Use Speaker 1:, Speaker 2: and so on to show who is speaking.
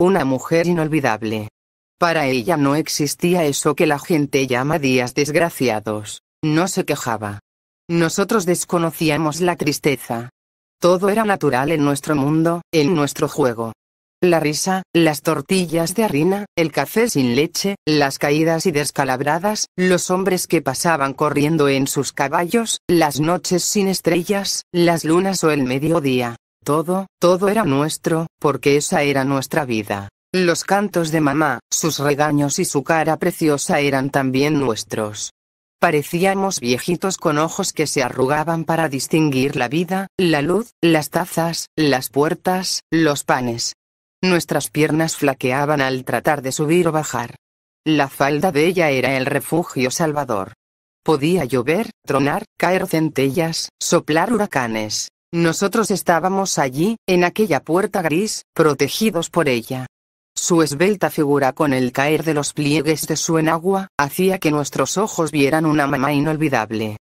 Speaker 1: Una mujer inolvidable. Para ella no existía eso que la gente llama días desgraciados. No se quejaba. Nosotros desconocíamos la tristeza. Todo era natural en nuestro mundo, en nuestro juego. La risa, las tortillas de harina, el café sin leche, las caídas y descalabradas, los hombres que pasaban corriendo en sus caballos, las noches sin estrellas, las lunas o el mediodía. Todo, todo era nuestro, porque esa era nuestra vida. Los cantos de mamá, sus regaños y su cara preciosa eran también nuestros. Parecíamos viejitos con ojos que se arrugaban para distinguir la vida, la luz, las tazas, las puertas, los panes. Nuestras piernas flaqueaban al tratar de subir o bajar. La falda de ella era el refugio salvador. Podía llover, tronar, caer centellas, soplar huracanes. Nosotros estábamos allí, en aquella puerta gris, protegidos por ella. Su esbelta figura con el caer de los pliegues de su enagua, hacía que nuestros ojos vieran una mamá inolvidable.